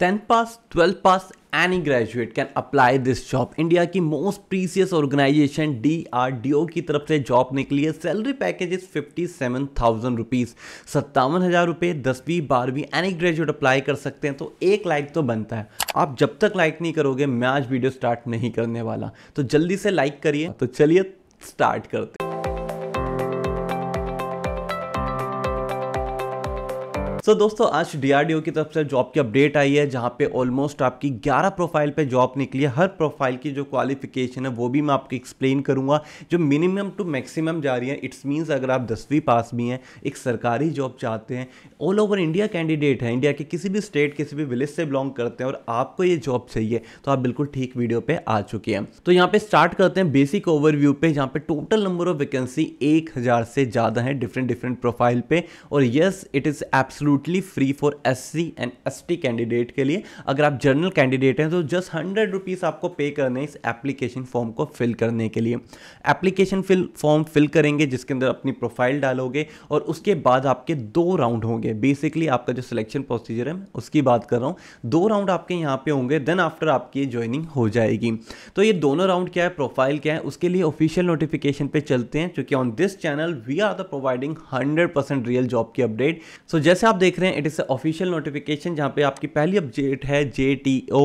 tenth pass twelfth pass any graduate can apply this job India की most precious organisation D D R O की तरफ से job निकली है salary package is fifty seven thousand rupees सत्तावन हज़ार रुपये दसवीं बारहवीं एनी ग्रेजुएट अप्लाई कर सकते हैं तो एक लाइक तो बनता है आप जब तक लाइक नहीं करोगे मैं आज वीडियो स्टार्ट नहीं करने वाला तो जल्दी से लाइक करिए तो चलिए स्टार्ट करते हैं सो so, दोस्तों आज डी की तरफ से जॉब की अपडेट आई है जहाँ पे ऑलमोस्ट आपकी 11 प्रोफाइल पे जॉब निकली है हर प्रोफाइल की जो क्वालिफिकेशन है वो भी मैं आपको एक्सप्लेन करूँगा जो मिनिमम टू मैक्सिमम जा रही है इट्स मीन्स अगर आप दसवीं पास भी हैं एक सरकारी जॉब चाहते हैं ऑल ओवर इंडिया कैंडिडेट है इंडिया के किसी भी स्टेट किसी भी विलेज से बिलोंग करते हैं और आपको ये जॉब चाहिए तो आप बिल्कुल ठीक वीडियो पर आ चुके हैं तो यहाँ पे स्टार्ट करते हैं बेसिक ओवरव्यू पे जहाँ पे टोटल नंबर ऑफ वैकेंसी एक से ज़्यादा है डिफरेंट डिफरेंट प्रोफाइल पे और yes it is absolute absolutely free for S and S candidate के लिए अगर आप जनरल कैंडिडेट हैं तो जस्ट हंड्रेड रुपीज़ आपको पे करने इस एप्लीकेशन फॉर्म को फिल करने के लिए एप्लीकेशन फिल फॉर्म फिल करेंगे जिसके अंदर अपनी प्रोफाइल डालोगे और उसके बाद आपके दो राउंड होंगे बेसिकली आपका जो सिलेक्शन प्रोसीजर है उसकी बात कर रहा हूँ दो राउंड आपके यहाँ पे होंगे देन आफ्टर आपकी ज्वाइनिंग हो जाएगी तो ये दोनों राउंड क्या है प्रोफाइल क्या है उसके लिए ऑफिशियल नोटिफिकेशन पे चलते हैं क्योंकि on this channel we are the providing 100% real job की अपडेट सो so, जैसे आप देख रहे हैं इट इज़ ऑफिशियल नोटिफिकेशन जहाँ पे आपकी पहली अपडेट है J T O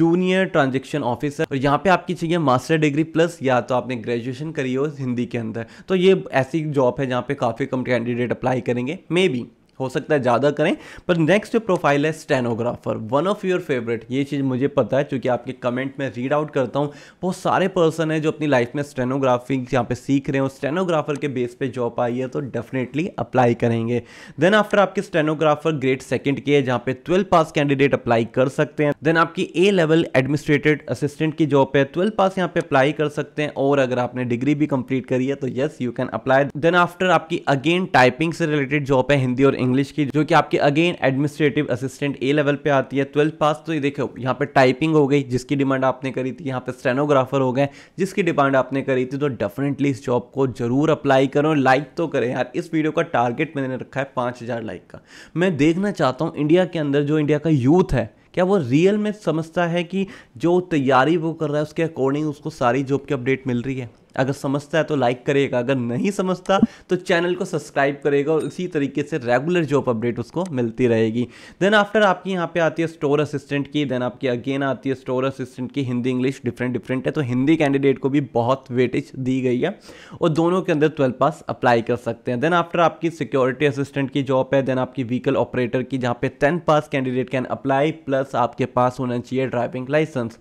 junior transaction officer और यहाँ पे आपकी चाहिए मास्टर डिग्री प्लस या तो आपने ग्रेजुएशन करी हो हिंदी के अंदर तो ये ऐसी जॉब है जहाँ पे काफ़ी कम कैंडिडेट अप्लाई करेंगे मे बी हो सकता है ज़्यादा करें पर नेक्स्ट जो प्रोफाइल है stenographer one of your favourite ये चीज़ मुझे पता है क्योंकि आपके कमेंट में रीड आउट करता हूँ बहुत सारे पर्सन हैं जो अपनी लाइफ में स्टेनोग्राफी यहाँ पे सीख रहे हो स्टेनोग्राफर के बेस पे जॉब आई है तो डेफिनेटली अप्लाई करेंगे देन आफ्टर आपके स्टेनोग्राफर ग्रेड सेकेंड की है जहाँ पे ट्वेल्थ पास कैंडिडेट अप्लाई कर सकते हैं देन आपकी ए लेवल एडमिनिस्ट्रेटिव असिस्टेंट की जॉब है ट्वेल्थ पास यहाँ पे अप्लाई कर सकते हैं और अगर आपने डिग्री भी कंप्लीट करी है तो yes you can apply then after आपकी अगेन टाइपिंग से रिलेटेड जॉब है हिंदी और इंग्लिश की जो कि आपके again administrative assistant A level पे आती है ट्वेल्थ पास तो ये देखो यहाँ पे टाइपिंग हो गई जिसकी डिमांड आपने करी थी यहाँ पे स्टेनोग्राफर हो गए जिसकी डिमांड आपने करी थी तो डेफिनेटली इस जॉब को जरूर अप्लाई करो लाइक तो करें यार इस वीडियो का टारगेट मैंने रखा है पाँच लाइक का मैं देखना चाहता हूँ इंडिया के अंदर जो इंडिया का यूथ है क्या वो रियल में समझता है कि जो तैयारी वो कर रहा है उसके अकॉर्डिंग उसको सारी जॉब की अपडेट मिल रही है अगर समझता है तो लाइक करेगा अगर नहीं समझता तो चैनल को सब्सक्राइब करेगा और इसी तरीके से रेगुलर जॉब अपडेट उसको मिलती रहेगी देन आफ्टर आपकी यहाँ पे आती है स्टोर असिस्टेंट की देन आपकी अगेन आती है स्टोर असिस्टेंट की हिंदी इंग्लिश डिफरेंट डिफरेंट है तो हिंदी कैंडिडेट को भी बहुत वेटेज दी गई है और दोनों के अंदर ट्वेल्थ पास अप्लाई कर सकते हैं देन आफ्टर आपकी सिक्योरिटी असिस्टेंट की जॉब है देन आपकी व्हीकल ऑपरेटर की जहाँ पे ten pass candidate can apply plus आपके पास होना चाहिए ड्राइविंग लाइसेंस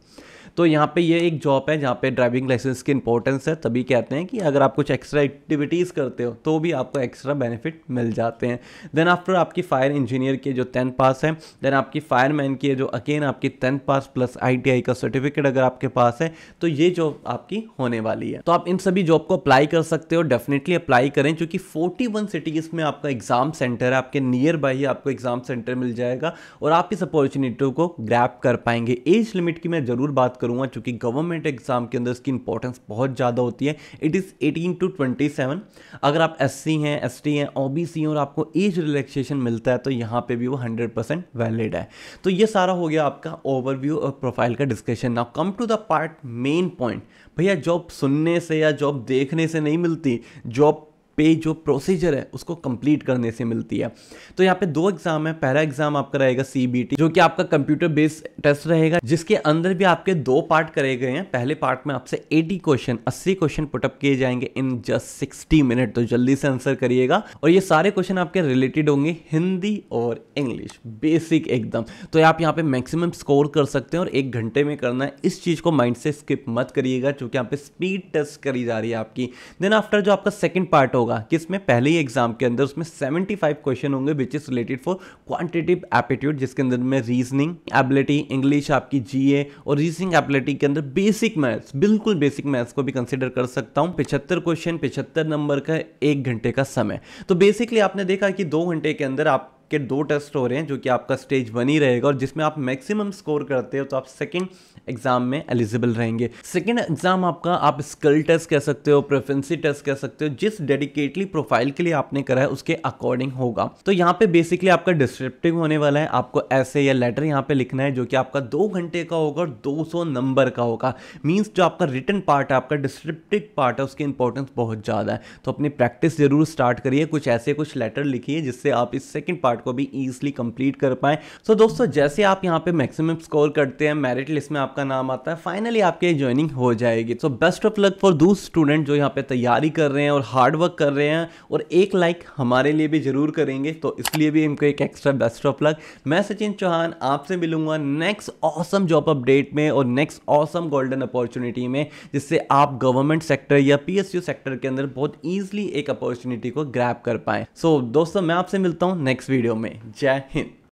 तो यहाँ पे ये एक जॉब है जहाँ पे ड्राइविंग लाइसेंस की इंपॉर्टेंस है तभी कहते हैं कि अगर आप कुछ एक्स्ट्रा एक्टिविटीज़ करते हो तो भी आपको एक्स्ट्रा बेनिफिट मिल जाते हैं देन आफ्टर आपकी फायर इंजीनियर के जो टेंथ पास है देन आपकी फायरमैन की जो अगेन आपकी टेंथ पास प्लस आई का सर्टिफिकेट अगर आपके पास है तो ये जॉब आपकी होने वाली है तो आप इन सभी जॉब को अप्लाई कर सकते हो डेफिनेटली अप्लाई करें क्योंकि फोर्टी सिटीज़ में आपका एग्ज़ाम सेंटर है आपके नियर बाई ही आपको एग्ज़ाम सेंटर मिल जाएगा और आप इस अपॉर्चुनिटी को ग्रैप कर पाएंगे एज लिमिट की मैं ज़रूर बात करूँगा चूँकि गवर्नमेंट एग्जाम के अंदर इसकी इंपॉर्टेंस बहुत ज़्यादा होती है it is eighteen to twenty seven अगर आप एस सी हैं एस टी हैं ओ बी सी हैं और आपको एज रिलैक्सेशन मिलता है तो यहाँ पर भी वो हंड्रेड परसेंट वैलिड है तो ये सारा हो गया आपका ओवरव्यू और प्रोफाइल का discussion now come to the part main point भैया जॉब सुनने से या जॉब देखने से नहीं मिलती जॉब पे जो प्रोसीजर है उसको कंप्लीट करने से मिलती है तो यहाँ पे दो एग्जाम है पहला एग्जाम आपका रहेगा सीबीटी जो कि आपका कंप्यूटर बेस्ड टेस्ट रहेगा जिसके अंदर भी आपके दो पार्ट करे गए हैं पहले पार्ट में आपसे 80 क्वेश्चन 80 क्वेश्चन पुटअप किए जाएंगे इन जस्ट 60 मिनट तो जल्दी से आंसर करिएगा और ये सारे क्वेश्चन आपके रिलेटेड होंगे हिंदी और इंग्लिश बेसिक एकदम तो आप यहाँ पे मैक्सिमम स्कोर कर सकते हैं और एक घंटे में करना है इस चीज़ को माइंड से स्किप मत करिएगा क्योंकि यहाँ पे स्पीड टेस्ट करी जा रही है आपकी देन आफ्टर जो आपका सेकेंड पार्ट होगा किस में पहले ही एग्जाम के अंदर उसमें 75 क्वेश्चन होंगे which is related for quantitative aptitude जिसके अंदर में रीजनिंग एबिलिटी इंग्लिश आपकी जीए और रीजनिंग एबिलिटी के अंदर बेसिक मैथ्स बिल्कुल बेसिक मैथ्स को भी कंसिडर कर सकता हूँ पिछहत्तर क्वेश्चन पिछहत्तर नंबर का एक घंटे का समय तो बेसिकली आपने देखा कि दो घंटे के अंदर आप के दो टेस्ट हो रहे हैं जो कि आपका स्टेज वन ही रहेगा और जिसमें आप मैक्सिमम स्कोर करते हो तो आप सेकेंड एग्जाम में एलिजिबल रहेंगे सेकेंड एग्जाम आपका आप स्किल टेस्ट कह सकते हो प्रेफरेंसी टेस्ट कह सकते हो जिस डेडिकेटली प्रोफाइल के लिए आपने करा है उसके अकॉर्डिंग होगा तो यहाँ पे बेसिकली आपका डिस्क्रिप्टिव होने वाला है आपको ऐसे या लेटर यहाँ पे लिखना है जो कि आपका दो घंटे का होगा और 200 नंबर का होगा मीन्स जो आपका रिटर्न पार्ट है आपका डिस्क्रिप्टिव पार्ट है उसकी इंपॉर्टेंस बहुत ज़्यादा है तो अपनी प्रैक्टिस जरूर स्टार्ट करिए कुछ ऐसे कुछ लेटर लिखिए जिससे आप इस सेकेंड पार्ट पार्ट को भी ईजिली कंप्लीट कर पाए सो so, दोस्तों जैसे आप यहाँ पे मैक्सिमम स्कोर करते हैं मेरिट लिस्ट में आपका नाम आता है फाइनली आपके ज्वाइनिंग हो जाएगी so best of luck for those student जो यहाँ पे तैयारी कर रहे हैं और हार्ड वर्क कर रहे हैं और एक लाइक like हमारे लिए भी जरूर करेंगे तो इसलिए भी इनको एक एक्स्ट्रा बेस्ट ऑफ लक मैं सचिन चौहान आपसे मिलूंगा नेक्स्ट ऑसम जॉब अपडेट में और नेक्स्ट ऑसम गोल्डन अपॉर्चुनिटी में जिससे आप गवर्नमेंट सेक्टर या पीएसयू सेक्टर के अंदर बहुत ईजिली एक अपॉर्चुनिटी को ग्रैप कर पाए सो so, दोस्तों मैं आपसे मिलता हूँ नेक्स्ट वीडियो वीडियो में जय हिंद